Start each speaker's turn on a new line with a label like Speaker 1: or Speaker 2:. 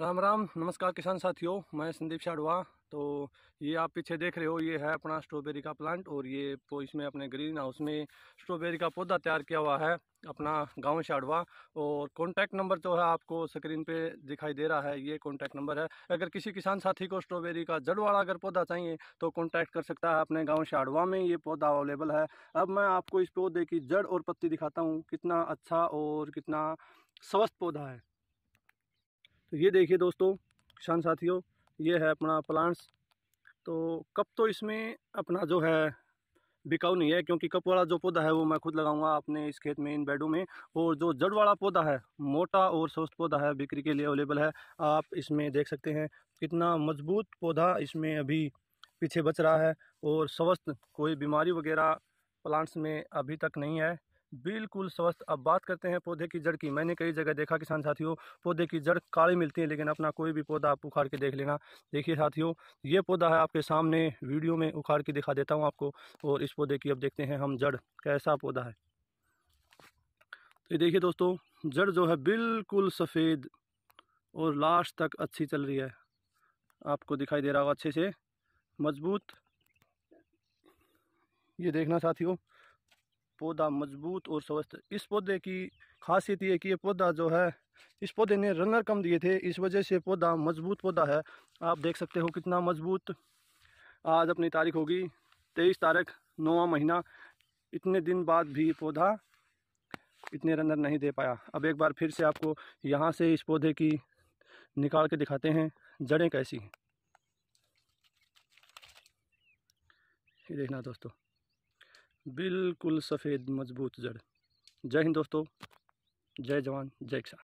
Speaker 1: राम राम नमस्कार किसान साथियों मैं संदीप शाडवा तो ये आप पीछे देख रहे हो ये है अपना स्ट्रॉबेरी का प्लांट और ये इसमें अपने ग्रीन हाउस में स्ट्रॉबेरी का पौधा तैयार किया हुआ है अपना गांव शाडवा और कॉन्टैक्ट नंबर जो है आपको स्क्रीन पे दिखाई दे रहा है ये कॉन्टैक्ट नंबर है अगर किसी किसान साथी को स्ट्रॉबेरी का जड़ वाला अगर पौधा चाहिए तो कॉन्टैक्ट कर सकता है अपने गाँव शाडवा में ये पौधा अवेलेबल है अब मैं आपको इस पौधे की जड़ और पत्ती दिखाता हूँ कितना अच्छा और कितना स्वस्थ पौधा है तो ये देखिए दोस्तों किसान साथियों ये है अपना प्लांट्स तो कप तो इसमें अपना जो है बिकाऊ नहीं है क्योंकि कप वाला जो पौधा है वो मैं खुद लगाऊंगा अपने इस खेत में इन बेडों में और जो जड़ वाला पौधा है मोटा और स्वस्थ पौधा है बिक्री के लिए अवेलेबल है आप इसमें देख सकते हैं कितना मजबूत पौधा इसमें अभी पीछे बच रहा है और स्वस्थ कोई बीमारी वगैरह प्लांट्स में अभी तक नहीं है बिल्कुल स्वस्थ अब बात करते हैं पौधे की जड़ की मैंने कई जगह देखा किसान साथियों पौधे की जड़ काली मिलती है लेकिन अपना कोई भी पौधा आप उखाड़ के देख लेना देखिए साथियों ये पौधा है आपके सामने वीडियो में उखाड़ के दिखा देता हूँ आपको और इस पौधे की अब देखते हैं हम जड़ कैसा पौधा है तो ये देखिए दोस्तों जड़ जो है बिल्कुल सफ़ेद और लास्ट तक अच्छी चल रही है आपको दिखाई दे रहा होगा अच्छे से मजबूत ये देखना साथियों पौधा मजबूत और स्वस्थ इस पौधे की खासियत ये कि ये पौधा जो है इस पौधे ने रनर कम दिए थे इस वजह से पौधा मजबूत पौधा है आप देख सकते हो कितना मजबूत आज अपनी तारीख होगी तेईस तारीख नौवा महीना इतने दिन बाद भी पौधा इतने रनर नहीं दे पाया अब एक बार फिर से आपको यहाँ से इस पौधे की निकाल के दिखाते हैं जड़ें कैसी हैं ये देखना दोस्तों बिल्कुल सफ़ेद मजबूत जड़ जय हिंद दोस्तों जय जवान जय किसान